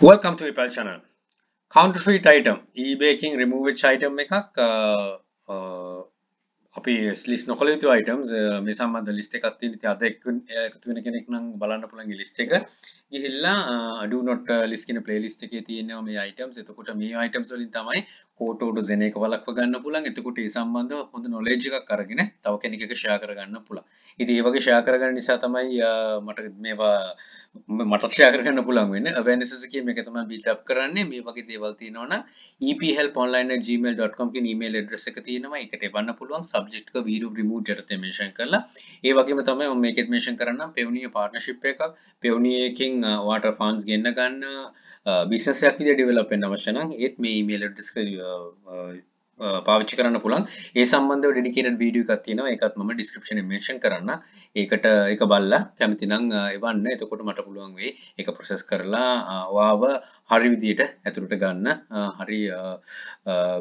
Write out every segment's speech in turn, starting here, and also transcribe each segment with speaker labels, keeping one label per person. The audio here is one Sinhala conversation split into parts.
Speaker 1: Welcome to Repel channel. Counterfeit item, e-baking remove which item එකක් අපි ලිස් නොකලතු අයිටම් මේ සම්බන්ධ ලිස්ට එකත්ති අද එකතු වෙන කෙනෙක් නම් බලන්න පුළන්ගේ ලිස්ට එක ගිහිල්ලා අඩුනොට ලිස්කන පලේලිස්ට එක තියනවා මේ අයිටම් එතකොට මේ අයිටම් සලින් තමයි කෝටෝඩ ජනක වලක් ගන්න පුලන් එතකොට ඒ සම්බන්ධ හොඳ නොලේජිකක් කරගෙන තව කෙනෙක ෂා කරගන්න පුලා ඉති ඒවගේ ෂා කරගන්න නිසා තමයි මට මේවා මට ෂා කරගන්න පුළන් වෙන අවැනිසසගේ මේ තම බිල්ටප් කරන්නේ මේ වගේ දේවල්තිනවන EPL පොන්ලයින gmail.com email ඩ්‍රෙස එක තියෙනවා එකට එබන්න පුළුවන් සබ්ජ ප්‍රොජෙක්්ක වීරු රිමූටයට මේෂන් කරලා ඒ වගේම තමයි මේකෙත් මේෂන් කරන්න පෙවුණිය පාර්ටනශිප් එකක් පෙවුණියකින් වාට ෆාන්ස් ගන්න ගන්න බිසසයක් විඩ ඩිවලපෙන් අවශනන් ඒත් මේ මේල ඩිස්ක පාවිච්චි කරන්න පුළන් ඒ සම්බන්ධ ඩිකට වීඩිය එකක් තියෙනවා එකත් ම ඩිස්ක්‍රපෂන මේෂන් කරන්න ඒකට එක බල්ල කැමතිනං එවන්න එතකොට මට පුළුවන් වේ එක ප්‍රසෙස් කරලා වාව හරි විදියට ඇතුළට ගන්න හරි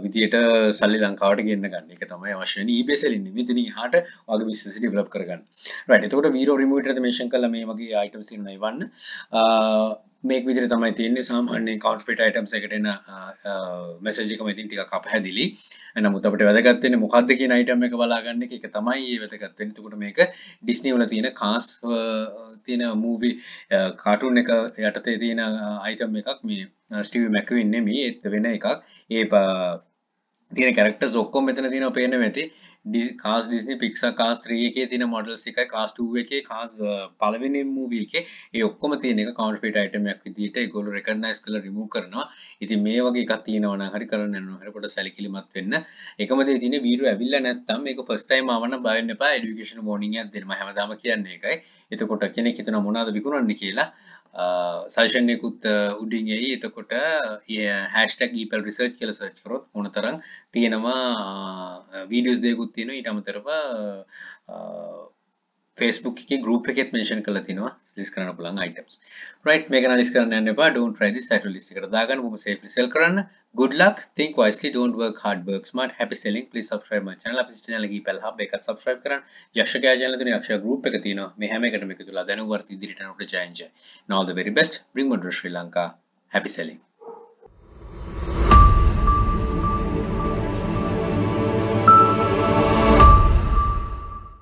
Speaker 1: විදියට සල්ලි ලංකාවට ගන්න ගන්න එක තමයි අවශ්‍යන බෙසලන්න විතින හට වගේ විස්සි ඩිවලප් කරගන්න රට තකොට වීරෝ රිමෝට මේෂන් කල මේ වගේ අයිටම් සින්න වන්න මේක් විදිර තමයි තියන්නේ සාමාන්‍යෙන් කවන්්ෆිට අයිටම් එකටන මැසජිකම ඉතින් ටික අපහැදිලි එන මුතට වැදගත්වෙන මොකක්ද කිය අයිටම එක බලාගන්න එක තමයි වැදගත්වෙන තුකට මේක ඩිස්නීවල තියෙන කාස් තියෙන මූවි කාටුන් එක යටතේ තියෙන අයිටම් එකක් මේ ස්ටව මැකවෙන්න මේ එත් වෙන එකක් ඒ තියෙන කැරක්ටර්ස් ඔක්කොම මෙතන තියෙනවා පේන්න ඇති කාස් ඩිස්නි පික්සා කාස් 3 එකේ තියෙන මොඩල්ස් එකයි කාස් 2 එකේ කාස් uh, පළවෙනි මූවී එකේ ඒ ඔක්කොම තියෙන එක කවුන්ට්ෆිට් අයිටම් එකක් විදිහට ඒගොල්ලෝ රෙකග්නයිස් කරලා රිමූව් කරනවා. ඉතින් මේ වගේ එකක් තියෙනවා නම් හරි කරන්න යනවා. හරි පොඩ්ඩක් සැලකිලිමත් වෙන්න. එකම දේ තියෙන්නේ වීඩියෝ ඇවිල්ලා නැත්නම් මේක ෆස්ට් ටයිම් ආව නම් බය වෙන්න එපා. এডুকেෂන් වෝනින් එකක් දෙන්න මම හැමදාම කියන්නේ ඒකයි. එතකොට කෙනෙක් හිතනවා මොනවද විකුණන්නේ කියලා. සර්ෂන්යකුත් උඩින් එයි එතකොට හැස්ටක් ඊපල් රිසර්ච් කල සර්ච් කරොත් මොනතරම් තියෙනවා වීඩියස් දෙකුත් තියෙන ඉටමතරව ෆස්බුක් එක ගරුප් එකෙත් මේෂන් කල තිනවා ලිස් කරන පුළන් යිටම්ස් රයිට් මේ ලිස් කරන්න එපා ඩෝන් ්‍රයි සට ලිස්ට කරදාගන්න ම සේලි සෙල් කරන්න ගුඩ්ලක් තින් වයිස්ලි ඩෝන් වර් හඩ බර්ක් මට හැපි සෙලින් පලි සබ්‍රයිම චනල පිස්ටනලගේ පැල්හ එක සබ්‍රයි් කරන්න යක්ෂක ජනතන යක්ෂ ගරුප් එක තින මෙහමකට මේ තුලා දැනුවර්ති දිරිට නොට ජයන්ජ නොද වෙරි බෙස්ට රිමට ශ්‍රී ලංකා හැපි සෙලින්